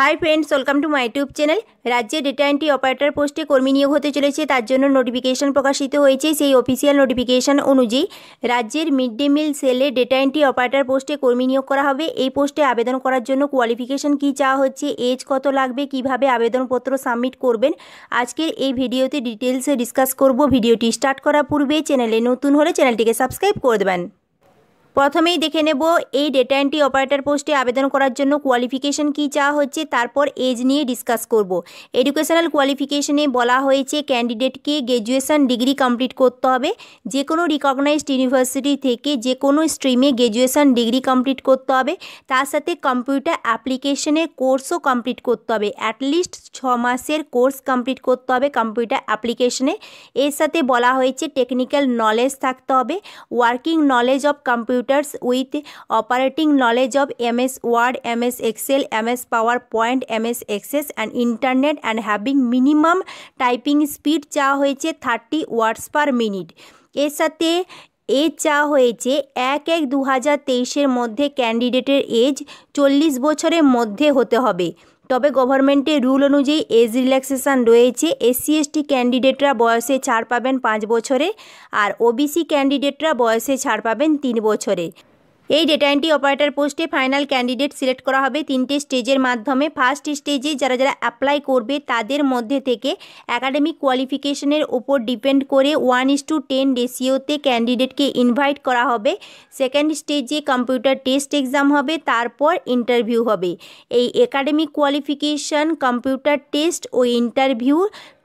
high friends welcome to my YouTube channel রাজ্যে data entry operator পোস্টে কর্মী নিয়োগ হতে চলেছে তার জন্য নোটিফিকেশন প্রকাশিত হয়েছে সেই অফিসিয়াল নোটিফিকেশন অনুযায়ী রাজ্যের মিড ডে মিল সেলে ডেটা এন্ট্রি অপারেটর পোস্টে কর্মী নিয়োগ করা হবে এই পোস্টে আবেদন করার জন্য কোয়ালিফিকেশন কি চাওয়া হচ্ছে এজ কত লাগবে কিভাবে আবেদনপত্র সাবমিট করবেন আজকের এই ভিডিওতে ডিটেলসে ডিসকাস করব ভিডিওটি স্টার্ট করার পূর্বে চ্যানেলে নতুন হলে চ্যানেলটিকে সাবস্ক্রাইব করে দেবেন প্রথমেই দেখে নেব এই ডেটা এন্ট্রি অপারেটর পোস্টে আবেদন করার জন্য কোয়ালিফিকেশন কি চাওয়া হচ্ছে তারপর এজ নিয়ে ডিসকাস করব এডুকেশনাল কোয়ালিফিকেশনে বলা হয়েছে ক্যান্ডিডেটকে গ্রাজুয়েশান ডিগ্রি কমপ্লিট করতে হবে যে কোনো রিকগনাইজড ইউনিভার্সিটি থেকে যে কোনো স্ট্রিমে গ্রাজুয়েশান ডিগ্রি কমপ্লিট করতে হবে তার সাথে কম্পিউটার অ্যাপ্লিকেশনের কোর্সও কমপ্লিট করতে হবে অ্যাটলিস্ট ছ মাসের কোর্স কমপ্লিট করতে হবে কম্পিউটার অ্যাপ্লিকেশনে এর সাথে বলা হয়েছে টেকনিক্যাল নলেজ থাকতে হবে working knowledge of computer computers with operating knowledge of MS Word MS Excel MS PowerPoint MS Access and internet and having minimum typing speed চাওয়া হয়েছে থার্টি ওয়ার্ডস পার মিনিট এর সাথে এজ চা হয়েছে এক এক দু হাজার তেইশের মধ্যে ক্যান্ডিডেটের এজ চল্লিশ বছরের মধ্যে হতে হবে তবে গভর্নমেন্টের রুল অনুযায়ী এজ রিল্যাক্সেশান রয়েছে এসসি এসটি ক্যান্ডিডেটরা বয়সে ছাড় পাবেন পাঁচ বছরে আর ওবিসি ক্যান্ডিডেটরা বয়সে ছাড় পাবেন তিন বছরে এই ডেটা এন্ট্রি অপারেটর পোস্টে ফাইনাল ক্যান্ডিডেট সিলেক্ট করা হবে তিনটে স্টেজের মাধ্যমে ফার্স্ট স্টেজে যারা যারা অ্যাপ্লাই করবে তাদের মধ্যে থেকে একাডেমিক কোয়ালিফিকেশনের ওপর ডিপেন্ড করে ওয়ান ইস টু টেন রেশিওতে ক্যান্ডিডেটকে ইনভাইট করা হবে সেকেন্ড স্টেজে কম্পিউটার টেস্ট এক্সাম হবে তারপর ইন্টারভিউ হবে এই একাডেমিক কোয়ালিফিকেশন কম্পিউটার টেস্ট ও ইন্টারভিউ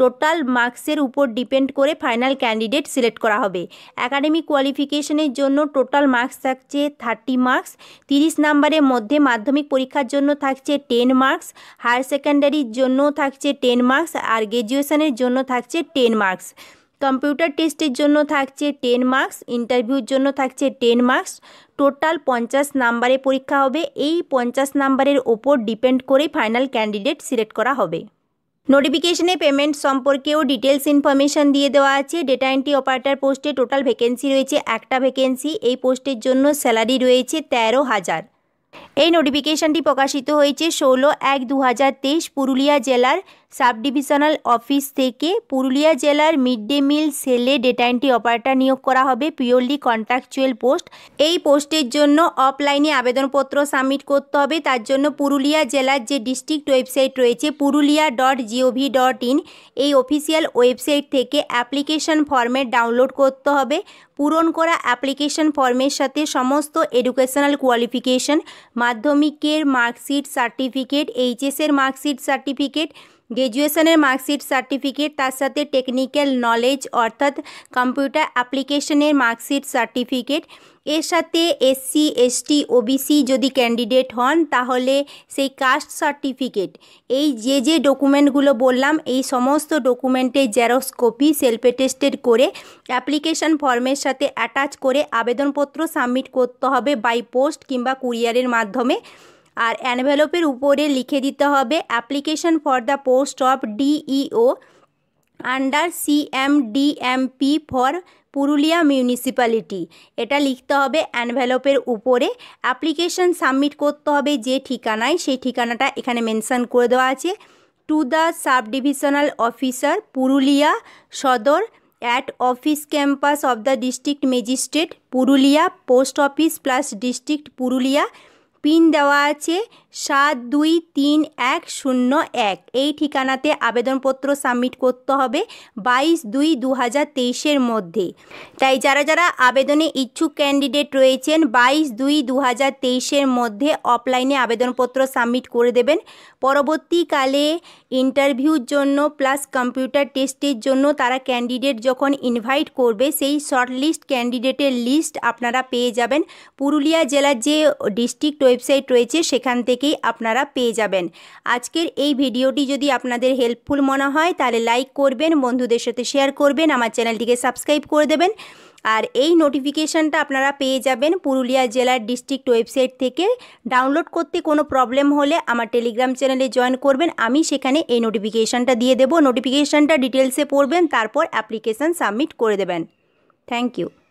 টোটাল মার্কসের উপর ডিপেন্ড করে ফাইনাল ক্যান্ডিডেট সিলেক্ট করা হবে একাডেমিক কোয়ালিফিকেশনের জন্য টোটাল মার্কস থাকছে থার্টি মার্কস তিরিশ নাম্বারের মধ্যে মাধ্যমিক পরীক্ষার জন্য থাকছে টেন মার্কস হায়ার সেকেন্ডারির জন্য থাকছে টেন মার্কস আর গ্র্যাজুয়েশনের জন্য থাকছে টেন মার্কস কম্পিউটার টেস্টের জন্য থাকছে টেন মার্কস ইন্টারভিউর জন্য থাকছে টেন মার্কস টোটাল পঞ্চাশ নাম্বারে পরীক্ষা হবে এই পঞ্চাশ নাম্বারের ওপর ডিপেন্ড করেই ফাইনাল ক্যান্ডিডেট সিলেক্ট করা হবে নোটিফিকেশনে পেমেন্ট সম্পর্কেও ডিটেলস ইনফরমেশান দিয়ে দেওয়া আছে ডেটা এন্ট্রি অপারেটার পোস্টে টোটাল ভ্যাকেন্সি রয়েছে একটা ভ্যাকেন্সি এই পোস্টের জন্য স্যালারি রয়েছে তেরো হাজার এই নোটিফিকেশানটি প্রকাশিত হয়েছে ষোলো এক দু পুরুলিয়া জেলার সাব ডিভিশনাল অফিস থেকে পুরুলিয়া জেলার মিড ডে মিল সেলে ডেটা এন্ট্রি অপারেটর নিয়োগ করা হবে পিওরলি কন্ট্রাকচুয়াল পোস্ট এই পোস্টের জন্য অফলাইনে আবেদনপত্র সাবমিট করতে হবে তার জন্য পুরুলিয়া জেলার যে ডিস্ট্রিক্ট ওয়েবসাইট রয়েছে Purulia dot G O V dot in এই অফিসিয়াল ওয়েবসাইট থেকে অ্যাপ্লিকেশন ফর্মের ডাউনলোড করতে হবে পূরণ করা অ্যাপ্লিকেশন ফর্মের সাথে সমস্ত এডুকেশনাল কোয়ালিফিকেশন মাধ্যমিকের মার্কশিট সার্টিফিকেট এইচএসের মার্কশিট সার্টিফিকেট গ্র্যাজুয়েশনের মার্কশিট সার্টিফিকেট তার সাথে টেকনিক্যাল নলেজ অর্থাৎ কম্পিউটার অ্যাপ্লিকেশনের মার্কশিট সার্টিফিকেট এর সাথে এসসি এসটি ওবিসি যদি ক্যান্ডিডেট হন তাহলে সেই কাস্ট সার্টিফিকেট এই যে যে ডকুমেন্টগুলো বললাম এই সমস্ত ডকুমেন্টের জেরক্স কপি সেলফ টেস্টেড করে অ্যাপ্লিকেশন ফর্মের সাথে অ্যাটাচ করে আবেদনপত্র সাবমিট করতে হবে বাই পোস্ট কিংবা কুরিয়ারের মাধ্যমে আর অ্যানভেলপের উপরে লিখে দিতে হবে application for the post of DEO under CMDMP for Purulia municipality এটা লিখতে হবে অ্যানভেলপের উপরে অ্যাপ্লিকেশন সাবমিট করতে হবে যে ঠিকানায় সেই ঠিকানাটা এখানে মেনশান করে দেওয়া আছে to the sub divisional officer Purulia Sadar at office campus of the district magistrate Purulia post office plus district Purulia pin দেওয়া আছে সাত দুই তিন এক শূন্য এক এই ঠিকানাতে আবেদনপত্র সাবমিট করতে হবে বাইশ দুই দু হাজার তেইশের মধ্যে তাই যারা যারা আবেদনে ইচ্ছুক ক্যান্ডিডেট রয়েছেন বাইশ দুই দু হাজার তেইশের মধ্যে অফলাইনে আবেদনপত্র সাবমিট করে দেবেন পরবর্তীকালে ইন্টারভিউর জন্য প্লাস কম্পিউটার টেস্টের জন্য তারা ক্যান্ডিডেট যখন ইনভাইট করবে সেই শর্টলিস্ট ক্যান্ডিডেটের লিস্ট আপনারা পেয়ে যাবেন পুরুলিয়া জেলার যে ডিস্ট্রিক্ট ওয়েবসাইট রয়েছে সেখান থেকেই আপনারা পেয়ে যাবেন আজকের এই ভিডিওটি যদি আপনাদের হেল্পফুল মনে হয় তাহলে লাইক করবেন বন্ধুদের সাথে শেয়ার করবেন আমার চ্যানেলটিকে সাবস্ক্রাইব করে দেবেন আর এই নোটিফিকেশানটা আপনারা পেয়ে যাবেন পুরুলিয়া জেলার ডিস্ট্রিক্ট ওয়েবসাইট থেকে ডাউনলোড করতে কোনো প্রবলেম হলে আমার টেলিগ্রাম চ্যানেলে জয়েন করবেন আমি সেখানে এই নোটিফিকেশানটা দিয়ে দেবো নোটিফিকেশানটা ডিটেলসে পড়বেন তারপর অ্যাপ্লিকেশান সাবমিট করে দেবেন থ্যাংক ইউ